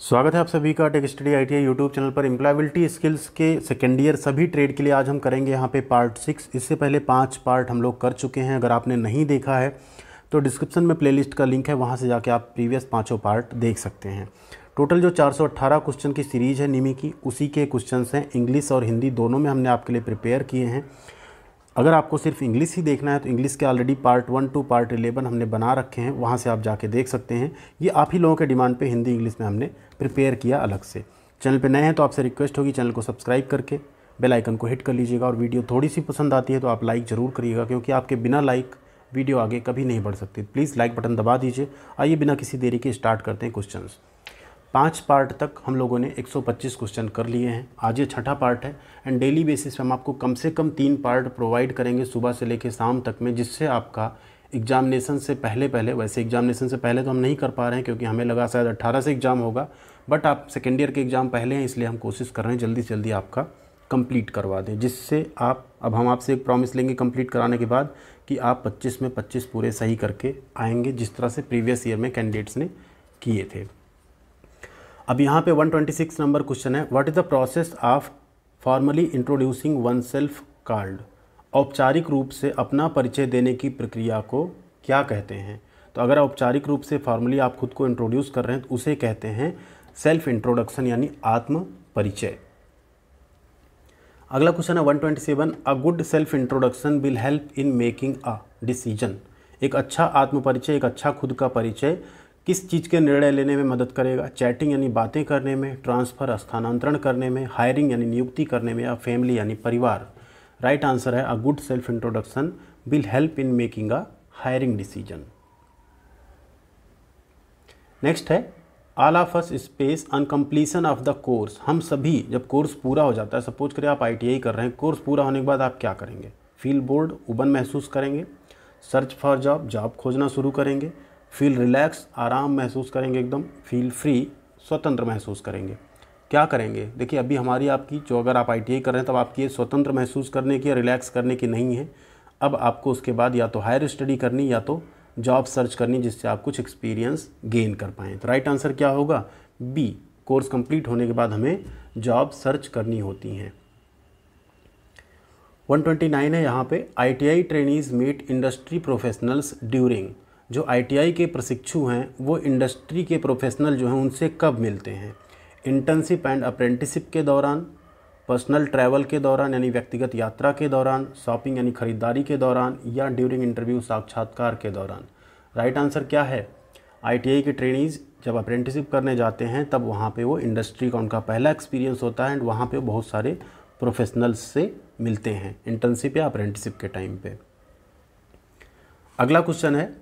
स्वागत है आप सभी का tech study I T YouTube channel पर इम्प्लायबिलिटी स्किल्स के सेकेंड ईयर सभी ट्रेड के लिए आज हम करेंगे यहाँ पे पार्ट सिक्स इससे पहले पांच पार्ट हम लोग कर चुके हैं अगर आपने नहीं देखा है तो डिस्क्रिप्शन में प्लेलिस्ट का लिंक है वहाँ से जाके आप प्रीवियस पाँचों पार्ट देख सकते हैं टोटल जो चार क्वेश्चन की सीरीज़ है निमी की उसी के क्वेश्चन हैं इंग्लिश और हिंदी दोनों में हमने आपके लिए प्रिपेयर किए हैं अगर आपको सिर्फ इंग्लिश ही देखना है तो इंग्लिश के already part one to part eleven हमने बना रखे हैं वहाँ से आप जाके देख सकते हैं ये आप ही लोगों के डिमांड पे हिंदी इंग्लिश में हमने प्रिपेयर किया अलग से चैनल पे नए हैं तो आपसे रिक्वेस्ट होगी चैनल को सब्सक्राइब करके बेल आइकन को हिट कर लीजिएगा और वीडियो थोड़ी सी पसंद आती है तो आप लाइक ज़रूर करिएगा क्योंकि आपके बिना लाइक वीडियो आगे कभी नहीं बढ़ सकती प्लीज़ लाइक बटन दबा दीजिए आइए बिना किसी देरी के स्टार्ट करते हैं क्वेश्चन पाँच पार्ट तक हम लोगों ने 125 क्वेश्चन कर लिए हैं आज ये छठा पार्ट है एंड डेली बेसिस पे हम आपको कम से कम तीन पार्ट प्रोवाइड करेंगे सुबह से लेकर शाम तक में जिससे आपका एग्जामिनेशन से पहले पहले वैसे एग्जामिनेशन से पहले तो हम नहीं कर पा रहे हैं क्योंकि हमें लगा शायद अट्ठारह से एग्ज़ाम होगा बट आप सेकेंड ईयर के एग्ज़ाम पहले हैं इसलिए हम कोशिश कर रहे हैं जल्दी से जल्दी आपका कंप्लीट करवा दें जिससे आप अब हम आपसे एक प्रॉमिस लेंगे कंप्लीट कराने के बाद कि आप 25 में 25 पूरे सही करके आएंगे जिस तरह से प्रीवियस ईयर में कैंडिडेट्स ने किए थे अब यहाँ पे 126 नंबर क्वेश्चन है what is the process of formally introducing oneself called औपचारिक रूप से अपना परिचय देने की प्रक्रिया को क्या कहते हैं तो अगर औपचारिक रूप से फॉर्मली आप खुद को इंट्रोड्यूस कर रहे हैं तो उसे कहते हैं सेल्फ इंट्रोडक्शन यानी आत्म परिचय अगला क्वेश्चन है 127 a good self introduction will help in making a decision एक अच्छा आत्म परिचय एक अच्छा खुद का परिचय किस चीज़ के निर्णय लेने में मदद करेगा चैटिंग यानी बातें करने में ट्रांसफ़र स्थानांतरण करने में हायरिंग यानी नियुक्ति करने में या फैमिली यानी परिवार राइट right आंसर है a good self introduction will help in making a hiring decision next है all of us space on completion of the course हम सभी जब कोर्स पूरा हो जाता है सपोज करें आप आई कर रहे हैं कोर्स पूरा होने के बाद आप क्या करेंगे फील बोर्ड उबन महसूस करेंगे सर्च फॉर जॉब जॉब खोजना शुरू करेंगे फील रिलैक्स आराम महसूस करेंगे एकदम फील फ्री स्वतंत्र महसूस करेंगे क्या करेंगे देखिए अभी हमारी आपकी जो अगर आप आई कर रहे हैं तब आपकी ये स्वतंत्र महसूस करने की रिलैक्स करने की नहीं है अब आपको उसके बाद या तो हायर स्टडी करनी या तो जॉब सर्च करनी जिससे आप कुछ एक्सपीरियंस गेन कर पाएँ तो राइट आंसर क्या होगा बी कोर्स कंप्लीट होने के बाद हमें जॉब सर्च करनी होती हैं 129 है यहाँ पे I T I trainees meet industry professionals during जो आईटीआई के प्रशिक्षु हैं वो इंडस्ट्री के प्रोफेशनल जो हैं उनसे कब मिलते हैं इंटर्नशिप एंड अप्रेंटिसिप के दौरान पर्सनल ट्रैवल के दौरान यानी व्यक्तिगत यात्रा के दौरान शॉपिंग यानी खरीदारी के दौरान या ड्यूरिंग इंटरव्यू साक्षात्कार के दौरान राइट आंसर क्या है आईटीआई के ट्रेनीज़ जब अप्रेंटिसिप करने जाते हैं तब वहाँ पे वो इंडस्ट्री का उनका पहला एक्सपीरियंस होता है एंड वहाँ पे बहुत सारे प्रोफेशनल्स से मिलते हैं इंटर्नशिप या अप्रेंटिसिप के टाइम पे अगला क्वेश्चन है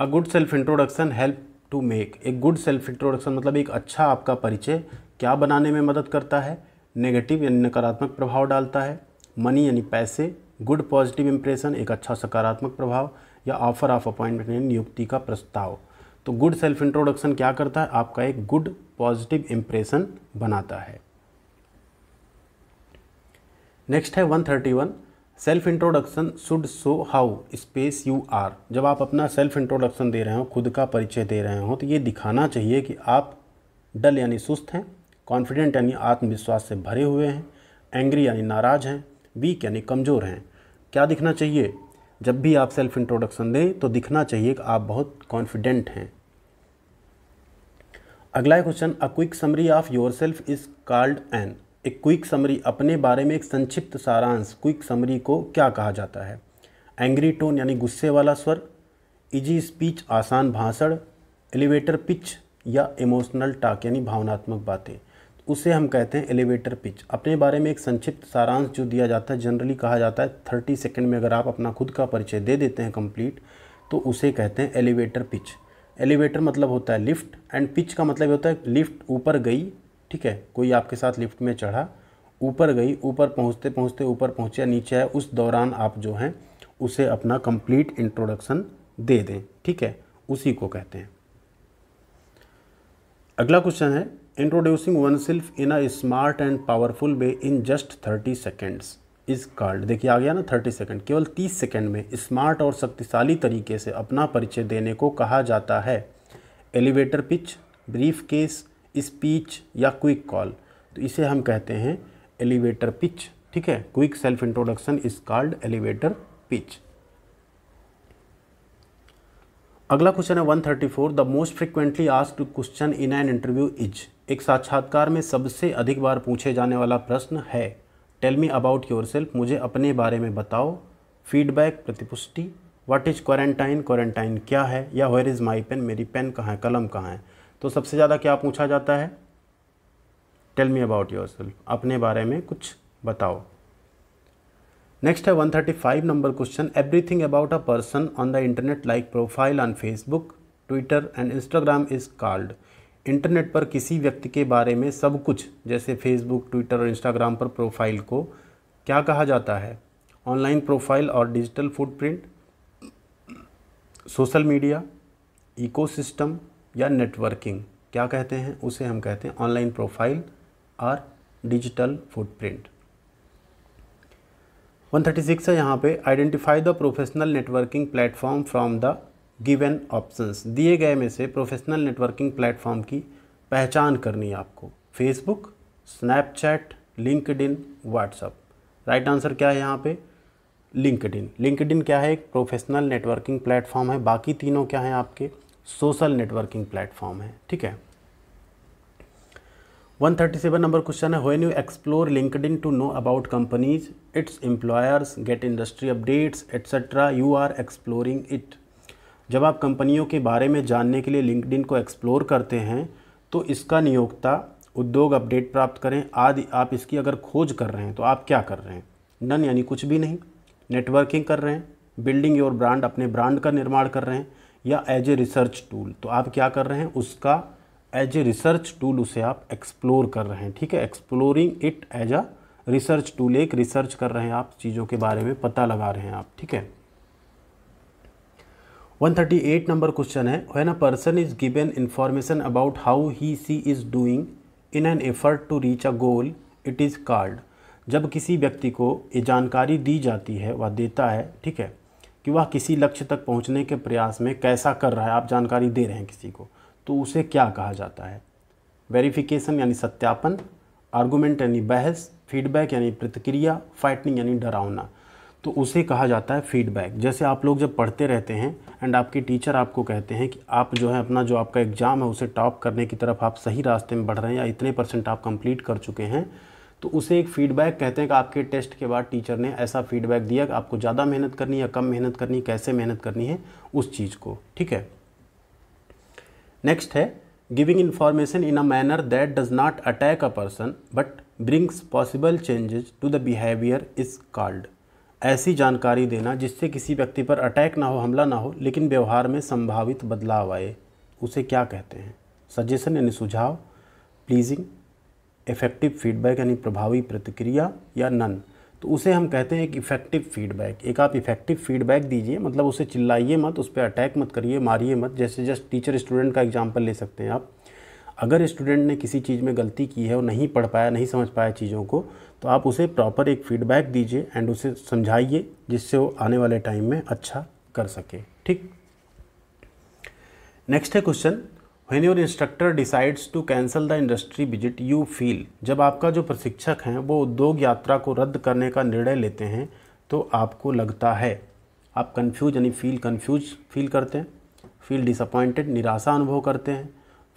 a good self introduction help to make एक गुड सेल्फ इंट्रोडक्शन मतलब एक अच्छा आपका परिचय क्या बनाने में मदद करता है नेगेटिव यानी नकारात्मक प्रभाव डालता है मनी यानी पैसे गुड पॉजिटिव इम्प्रेशन एक अच्छा सकारात्मक प्रभाव या ऑफर ऑफ अपॉइंटमेंट यानी नियुक्ति का प्रस्ताव तो गुड सेल्फ इंट्रोडक्शन क्या करता है आपका एक गुड पॉजिटिव इम्प्रेशन बनाता है नेक्स्ट है 131 self introduction should show how space you are जब आप अपना सेल्फ इंट्रोडक्शन दे रहे हो खुद का परिचय दे रहे हो तो ये दिखाना चाहिए कि आप डल यानी सुस्त हैं कॉन्फिडेंट यानी आत्मविश्वास से भरे हुए हैं एंग्री यानी नाराज हैं वीक यानी कमज़ोर हैं क्या दिखना चाहिए जब भी आप सेल्फ इंट्रोडक्शन दें तो दिखना चाहिए कि आप बहुत कॉन्फिडेंट हैं अगला question a quick summary of yourself is called an एक क्विक समरी अपने बारे में एक संक्षिप्त सारांश क्विक समरी को क्या कहा जाता है एंग्री टोन यानी गुस्से वाला स्वर इजी स्पीच आसान भाषण एलिवेटर पिच या इमोशनल टाक यानी भावनात्मक बातें उसे हम कहते हैं एलिवेटर पिच अपने बारे में एक संक्षिप्त सारांश जो दिया जाता है जनरली कहा जाता है थर्टी सेकेंड में अगर आप अपना खुद का परिचय दे देते हैं कंप्लीट तो उसे कहते हैं एलिवेटर पिच एलिवेटर मतलब होता है लिफ्ट एंड पिच का मतलब होता है लिफ्ट ऊपर गई ठीक है कोई आपके साथ लिफ्ट में चढ़ा ऊपर गई ऊपर पहुंचते पहुंचते ऊपर पहुँचे नीचे आए उस दौरान आप जो हैं उसे अपना कंप्लीट इंट्रोडक्शन दे दें ठीक है उसी को कहते हैं अगला क्वेश्चन है introducing oneself in a smart and powerful way in just thirty seconds is called देखिए आ गया ना थर्टी सेकेंड केवल तीस सेकेंड में स्मार्ट और शक्तिशाली तरीके से अपना परिचय देने को कहा जाता है elevator pitch brief case speech या क्विक कॉल तो इसे हम कहते हैं एलिवेटर पिच ठीक है quick self introduction is called elevator pitch अगला क्वेश्चन है 134 the most frequently asked question in an interview is एक साक्षात्कार में सबसे अधिक बार पूछे जाने वाला प्रश्न है tell me about yourself मुझे अपने बारे में बताओ फीडबैक प्रतिपुष्टि व्हाट इज क्वारंटाइन क्वारंटाइन क्या है या वेयर इज़ माई पेन मेरी पेन कहाँ है कलम कहाँ है तो सबसे ज़्यादा क्या पूछा जाता है tell me about yourself अपने बारे में कुछ बताओ नेक्स्ट है 135 number question everything about a person on the internet like profile on Facebook Twitter and Instagram is called internet पर किसी व्यक्ति के बारे में सब कुछ जैसे फेसबुक ट्विटर और इंस्टाग्राम पर प्रोफाइल को क्या कहा जाता है ऑनलाइन प्रोफाइल और digital footprint social media ecosystem या नेटवर्किंग क्या कहते हैं उसे हम कहते हैं ऑनलाइन प्रोफाइल और डिजिटल फुटप्रिंट 136 है यहाँ पे identify the professional networking platform from the given options दिए गए में से प्रोफेशनल नेटवर्किंग प्लेटफॉर्म की पहचान करनी है आपको Facebook Snapchat LinkedIn WhatsApp right answer क्या है यहाँ पे लिंकड इन लिंकड इन क्या है एक प्रोफेशनल नेटवर्किंग प्लेटफॉर्म है बाकी तीनों क्या हैं आपके सोशल नेटवर्किंग प्लेटफॉर्म है ठीक है 137 नंबर क्वेश्चन है when you explore LinkedIn to know about companies its employers get industry updates etcetera you are exploring it जब आप कंपनियों के बारे में जानने के लिए लिंकड को एक्सप्लोर करते हैं तो इसका नियोक्ता उद्योग अपडेट प्राप्त करें आदि आप इसकी अगर खोज कर रहे हैं तो आप क्या कर रहे हैं नन यानी कुछ भी नहीं नेटवर्किंग कर रहे हैं बिल्डिंग योर ब्रांड अपने ब्रांड का निर्माण कर रहे हैं या एज ए रिसर्च टूल तो आप क्या कर रहे हैं उसका एज ए रिसर्च टूल उसे आप एक्सप्लोर कर रहे हैं ठीक है exploring it as a research tool एक रिसर्च कर रहे हैं आप चीज़ों के बारे में पता लगा रहे हैं आप ठीक है 138 नंबर क्वेश्चन है when a person is given information about how he she is doing in an effort to reach a goal it is called जब किसी व्यक्ति को ये जानकारी दी जाती है वह देता है ठीक है कि वह किसी लक्ष्य तक पहुंचने के प्रयास में कैसा कर रहा है आप जानकारी दे रहे हैं किसी को तो उसे क्या कहा जाता है वेरिफिकेशन यानी सत्यापन आर्गूमेंट यानी बहस फीडबैक यानी प्रतिक्रिया फाइटनिंग यानी डरावना तो उसे कहा जाता है फीडबैक जैसे आप लोग जब पढ़ते रहते हैं एंड आपके टीचर आपको कहते हैं कि आप जो है अपना जो आपका एग्ज़ाम है उसे टॉप करने की तरफ आप सही रास्ते में बढ़ रहे हैं या इतने परसेंट आप कंप्लीट कर चुके हैं तो उसे एक फीडबैक कहते हैं कि आपके टेस्ट के बाद टीचर ने ऐसा फीडबैक दिया कि आपको ज़्यादा मेहनत करनी या कम मेहनत करनी कैसे मेहनत करनी है उस चीज़ को ठीक है नेक्स्ट है giving information in a manner that does not attack a person but brings possible changes to the behaviour is called ऐसी जानकारी देना जिससे किसी व्यक्ति पर अटैक ना हो हमला ना हो लेकिन व्यवहार में संभावित बदलाव आए उसे क्या कहते हैं सजेशन यानी सुझाव प्लीजिंग इफ़ेक्टिव फीडबैक यानी प्रभावी प्रतिक्रिया या नन तो उसे हम कहते हैं एक इफ़ेक्टिव फीडबैक एक आप इफ़ेक्टिव फीडबैक दीजिए मतलब उसे चिल्लाइए मत उस पर अटैक मत करिए मारिए मत जैसे जस्ट टीचर स्टूडेंट का एग्जाम्पल ले सकते हैं आप अगर स्टूडेंट ने किसी चीज़ में गलती की है और नहीं पढ़ पाया नहीं समझ पाया चीज़ों को तो आप उसे प्रॉपर एक फीडबैक दीजिए एंड उसे समझाइए जिससे वो आने वाले टाइम में अच्छा कर सके ठीक नेक्स्ट है question when your instructor decides to cancel the industry visit you feel जब आपका जो प्रशिक्षक हैं वो उद्योग यात्रा को रद्द करने का निर्णय लेते हैं तो आपको लगता है आप कन्फ्यूज यानी फील कन्फ्यूज फील करते हैं फील डिसअपॉइंटेड निराशा अनुभव करते हैं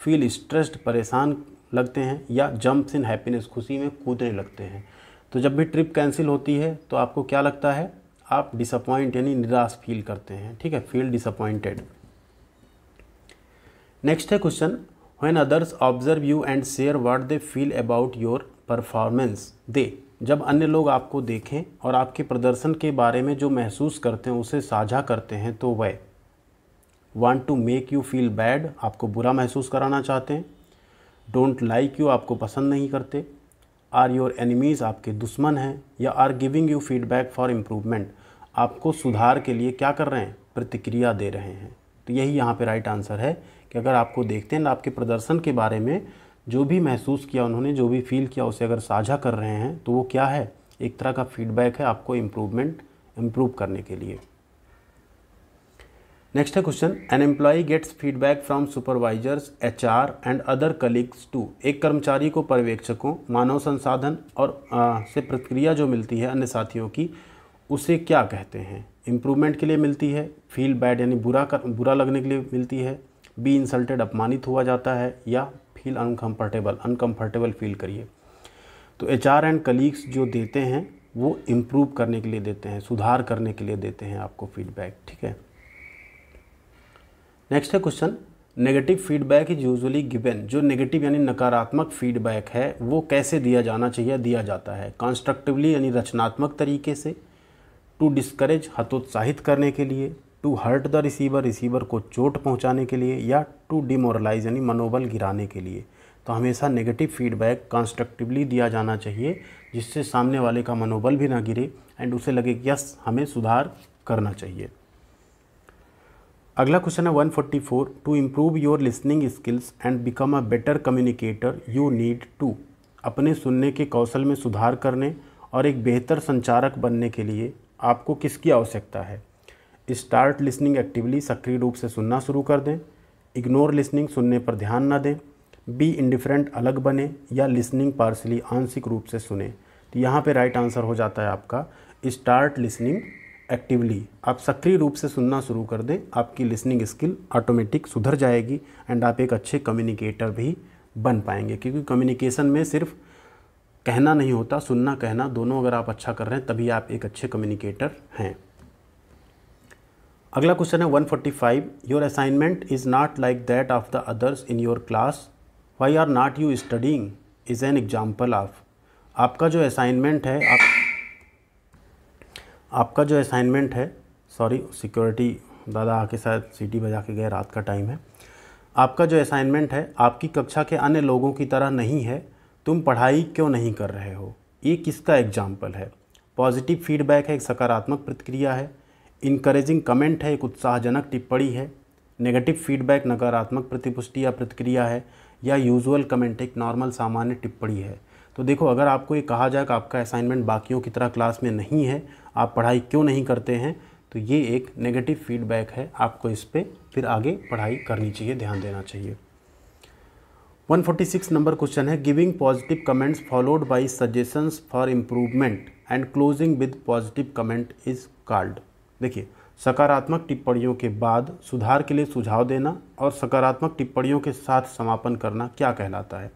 फील स्ट्रेस्ड परेशान लगते हैं या जम्प्स इन हैप्पीनेस खुशी में कूदने लगते हैं तो जब भी ट्रिप कैंसिल होती है तो आपको क्या लगता है आप डिसअपॉइंट यानी निराश फील करते हैं ठीक है फील डिसअपॉइंटेड नेक्स्ट है question when others observe you and share what they feel about your performance they जब अन्य लोग आपको देखें और आपके प्रदर्शन के बारे में जो महसूस करते हैं उसे साझा करते हैं तो वह want to make you feel bad आपको बुरा महसूस कराना चाहते हैं डोंट लाइक यू आपको पसंद नहीं करते आर योर एनिमीज़ आपके दुश्मन हैं या are giving you feedback for improvement आपको सुधार के लिए क्या कर रहे हैं प्रतिक्रिया दे रहे हैं तो यही यहाँ पे राइट आंसर है कि अगर आपको देखते हैं आपके प्रदर्शन के बारे में जो भी महसूस किया उन्होंने जो भी फील किया उसे अगर साझा कर रहे हैं तो वो क्या है एक तरह का फीडबैक है आपको इम्प्रूवमेंट इम्प्रूव करने के लिए नेक्स्ट है question an employee gets feedback from supervisors H R and other colleagues to एक कर्मचारी को पर्यवेक्षकों मानव संसाधन और आ, से प्रतिक्रिया जो मिलती है अन्य साथियों की उसे क्या कहते हैं इम्प्रूवमेंट के लिए मिलती है फील बैड यानी बुरा कर बुरा लगने के लिए मिलती है बी इंसल्टेड अपमानित हुआ जाता है या फील अनकम्फर्टेबल अनकम्फर्टेबल फील करिए तो एच आर एंड कलीग्स जो देते हैं वो इम्प्रूव करने के लिए देते हैं सुधार करने के लिए देते हैं आपको फीडबैक ठीक है नेक्स्ट है question negative feedback is usually given जो नेगेटिव यानी नकारात्मक फीडबैक है वो कैसे दिया जाना चाहिए दिया जाता है कंस्ट्रक्टिवली यानी रचनात्मक तरीके से टू डिस्करेज हतोत्साहित करने के लिए to hurt the receiver receiver को चोट पहुंचाने के लिए या टू डिमोरलाइज यानी मनोबल गिराने के लिए तो हमेशा नेगेटिव फीडबैक कंस्ट्रक्टिवली दिया जाना चाहिए जिससे सामने वाले का मनोबल भी ना गिरे एंड उसे लगे कि यस हमें सुधार करना चाहिए अगला क्वेश्चन है 144 to improve your listening skills and become a better communicator you need to अपने सुनने के कौशल में सुधार करने और एक बेहतर संचारक बनने के लिए आपको किसकी आवश्यकता है स्टार्ट लिसनिंग एक्टिवली सक्रिय रूप से सुनना शुरू कर दें इग्नोर लिसनिंग सुनने पर ध्यान ना दें बी इंडिफरेंट अलग बने या लिसनिंग पार्सली आंशिक रूप से सुने तो यहाँ पे राइट आंसर हो जाता है आपका स्टार्ट लिसनिंग एक्टिवली आप सक्रिय रूप से सुनना शुरू कर दें आपकी लिसनिंग स्किल ऑटोमेटिक सुधर जाएगी एंड आप एक अच्छे कम्युनिकेटर भी बन पाएंगे क्योंकि कम्युनिकेशन में सिर्फ कहना नहीं होता सुनना कहना दोनों अगर आप अच्छा कर रहे हैं तभी आप एक अच्छे कम्युनिकेटर हैं अगला क्वेश्चन है 145 your assignment is not like that of the others in your class why are not you studying is an example of आपका जो असाइनमेंट है आप आपका जो असाइनमेंट है सॉरी सिक्योरिटी दादा आके शायद सीटी बजा के गए रात का टाइम है आपका जो असाइनमेंट है आपकी कक्षा के अन्य लोगों की तरह नहीं है तुम पढ़ाई क्यों नहीं कर रहे हो ये किसका एग्जाम्पल है पॉजिटिव फीडबैक है एक सकारात्मक प्रतिक्रिया है इनकरेजिंग कमेंट है एक उत्साहजनक टिप्पणी है नेगेटिव फीडबैक नकारात्मक प्रतिपुष्टि या प्रतिक्रिया है या यूजुअल कमेंट एक नॉर्मल सामान्य टिप्पणी है तो देखो अगर आपको ये कहा जाए कि आपका असाइनमेंट बाकियों की तरह क्लास में नहीं है आप पढ़ाई क्यों नहीं करते हैं तो ये एक नेगेटिव फीडबैक है आपको इस पर फिर आगे पढ़ाई करनी चाहिए ध्यान देना चाहिए 146 नंबर क्वेश्चन है giving positive comments followed by suggestions for improvement and closing with positive comment is called देखिए सकारात्मक टिप्पणियों के बाद सुधार के लिए सुझाव देना और सकारात्मक टिप्पणियों के साथ समापन करना क्या कहलाता है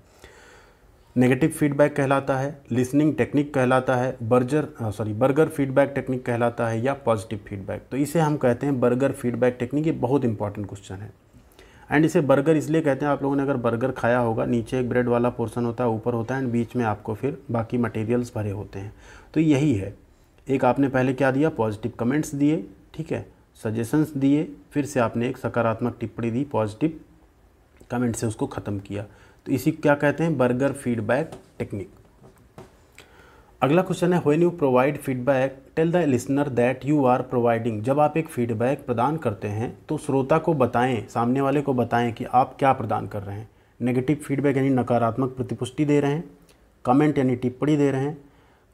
नेगेटिव फीडबैक कहलाता है लिसनिंग टेक्निक कहलाता है burger sorry burger feedback technique कहलाता है या पॉजिटिव फीडबैक तो इसे हम कहते हैं बर्गर फीडबैक टेक्निक ये बहुत इंपॉर्टेंट क्वेश्चन है एंड इसे बर्गर इसलिए कहते हैं आप लोगों ने अगर बर्गर खाया होगा नीचे एक ब्रेड वाला पोर्सन होता है ऊपर होता है एंड बीच में आपको फिर बाकी मटेरियल्स भरे होते हैं तो यही है एक आपने पहले क्या दिया पॉजिटिव कमेंट्स दिए ठीक है सजेशंस दिए फिर से आपने एक सकारात्मक टिप्पणी दी पॉजिटिव कमेंट से उसको ख़त्म किया तो इसी क्या कहते हैं बर्गर फीडबैक टेक्निक अगला क्वेश्चन है when you provide feedback tell the listener that you are providing जब आप एक फीडबैक प्रदान करते हैं तो श्रोता को बताएं सामने वाले को बताएं कि आप क्या प्रदान कर रहे हैं नेगेटिव फीडबैक यानी नकारात्मक प्रतिपुष्टि दे रहे हैं कमेंट यानी टिप्पणी दे रहे हैं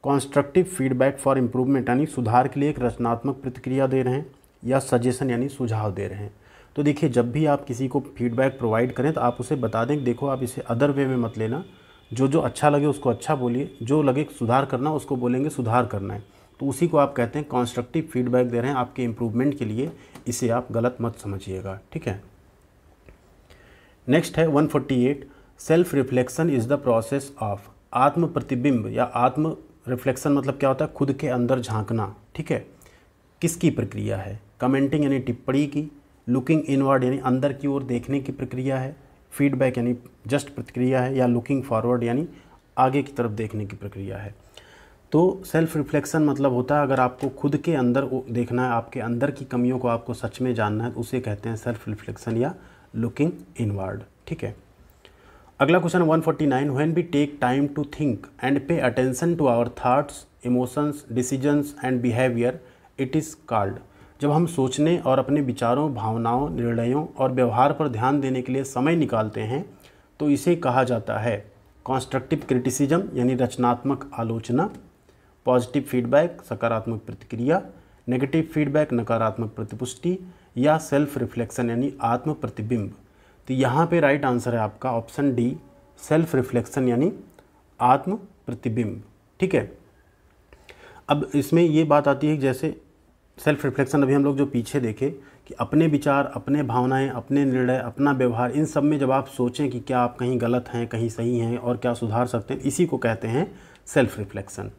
कॉन्स्ट्रक्टिव फीडबैक फॉर इम्प्रूवमेंट यानी सुधार के लिए एक रचनात्मक प्रतिक्रिया दे रहे हैं या सजेशन यानी सुझाव दे रहे हैं तो देखिए जब भी आप किसी को फीडबैक प्रोवाइड करें तो आप उसे बता दें देखो आप इसे अदर वे में मत लेना जो जो अच्छा लगे उसको अच्छा बोलिए जो लगे सुधार करना उसको बोलेंगे सुधार करना है तो उसी को आप कहते हैं कॉन्स्ट्रक्टिव फीडबैक दे रहे हैं आपके इम्प्रूवमेंट के लिए इसे आप गलत मत समझिएगा ठीक है नेक्स्ट है 148 self reflection is the process of आत्म प्रतिबिंब या आत्म रिफ्लेक्शन मतलब क्या होता है खुद के अंदर झांकना ठीक है किसकी प्रक्रिया है कमेंटिंग यानी टिप्पणी की लुकिंग इनवर्ड यानी अंदर की ओर देखने की प्रक्रिया है फीडबैक यानी जस्ट प्रतिक्रिया है या लुकिंग फॉरवर्ड यानी आगे की तरफ देखने की प्रक्रिया है तो सेल्फ रिफ्लेक्शन मतलब होता है अगर आपको खुद के अंदर देखना है आपके अंदर की कमियों को आपको सच में जानना है तो उसे कहते हैं सेल्फ रिफ्लेक्शन या लुकिंग इनवर्ड ठीक है अगला question 149 when we take time to think and pay attention to our thoughts emotions decisions and behaviour it is called जब हम सोचने और अपने विचारों भावनाओं निर्णयों और व्यवहार पर ध्यान देने के लिए समय निकालते हैं तो इसे कहा जाता है कॉन्स्ट्रक्टिव क्रिटिसिज्म यानी रचनात्मक आलोचना पॉजिटिव फीडबैक सकारात्मक प्रतिक्रिया नेगेटिव फीडबैक नकारात्मक प्रतिपुष्टि या सेल्फ रिफ्लेक्शन यानी आत्म प्रतिबिंब तो यहाँ पे राइट आंसर है आपका ऑप्शन डी सेल्फ रिफ्लेक्शन यानी आत्म प्रतिबिंब ठीक है अब इसमें ये बात आती है जैसे सेल्फ रिफ्लेक्शन अभी हम लोग जो पीछे देखे कि अपने विचार अपने भावनाएं अपने निर्णय अपना व्यवहार इन सब में जब आप सोचें कि क्या आप कहीं गलत हैं कहीं सही हैं और क्या सुधार सकते हैं इसी को कहते हैं सेल्फ रिफ्लेक्शन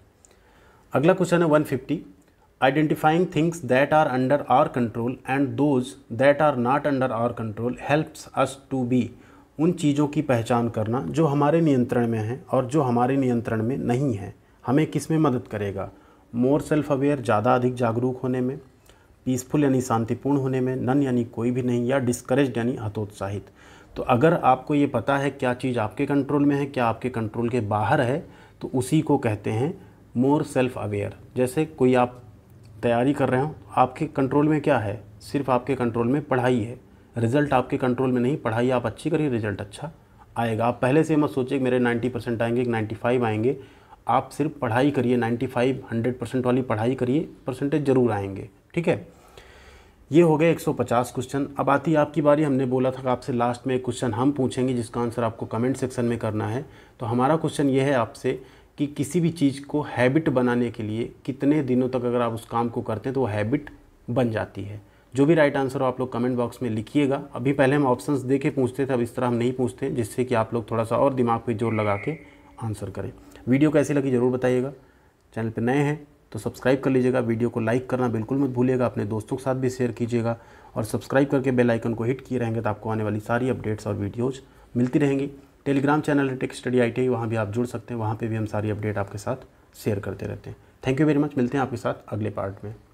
अगला क्वेश्चन है 150 Identifying things that are under our control and those that are not under our control helps us to be उन चीज़ों की पहचान करना जो हमारे नियंत्रण में हैं और जो हमारे नियंत्रण में नहीं है हमें किस में मदद करेगा मोर सेल्फ अवेयर ज़्यादा अधिक जागरूक होने में पीसफुल यानी शांतिपूर्ण होने में नन यानी कोई भी नहीं या डिस्करेज यानी हतोत्साहित तो अगर आपको ये पता है क्या चीज़ आपके कंट्रोल में है क्या आपके कंट्रोल के बाहर है तो उसी को कहते हैं मोर सेल्फ अवेयर जैसे कोई आप तैयारी कर रहे हो आपके कंट्रोल में क्या है सिर्फ आपके कंट्रोल में पढ़ाई है रिज़ल्ट आपके कंट्रोल में नहीं पढ़ाई आप अच्छी करिए रिज़ल्ट अच्छा आएगा आप पहले से मत सोचिए मेरे 90 परसेंट आएंगे 95 आएंगे आप सिर्फ पढ़ाई करिए 95 100 परसेंट वाली पढ़ाई करिए परसेंटेज ज़रूर आएंगे ठीक है ये हो गए 150 क्वेश्चन अब आती है आपकी बारी हमने बोला था आपसे लास्ट में एक क्वेश्चन हम पूछेंगे जिसका आंसर आपको कमेंट सेक्शन में करना है तो हमारा क्वेश्चन ये है आपसे कि किसी भी चीज़ को हैबिट बनाने के लिए कितने दिनों तक अगर आप उस काम को करते हैं तो वो हैबिट बन जाती है जो भी राइट आंसर हो आप लोग कमेंट बॉक्स में लिखिएगा अभी पहले हम ऑप्शंस दे के पूछते थे अब इस तरह हम नहीं पूछते जिससे कि आप लोग थोड़ा सा और दिमाग पे जोर लगा के आंसर करें वीडियो कैसी लगी ज़रूर बताइएगा चैनल पे नए हैं तो सब्सक्राइब कर लीजिएगा वीडियो को लाइक करना बिल्कुल मत भूलिएगा अपने दोस्तों के साथ भी शेयर कीजिएगा और सब्सक्राइब करके बेलाइकन को हिट किए रहेंगे तो आपको आने वाली सारी अपडेट्स और वीडियोज़ मिलती रहेंगी टेलीग्राम चैनल है टेक स्टडी आई टी वहाँ भी आप जुड़ सकते हैं वहाँ पर भी हम सारी अपडेट आपके साथ शेयर करते रहते हैं थैंक यू वेरी मच मिलते हैं आपके साथ अगले पार्ट में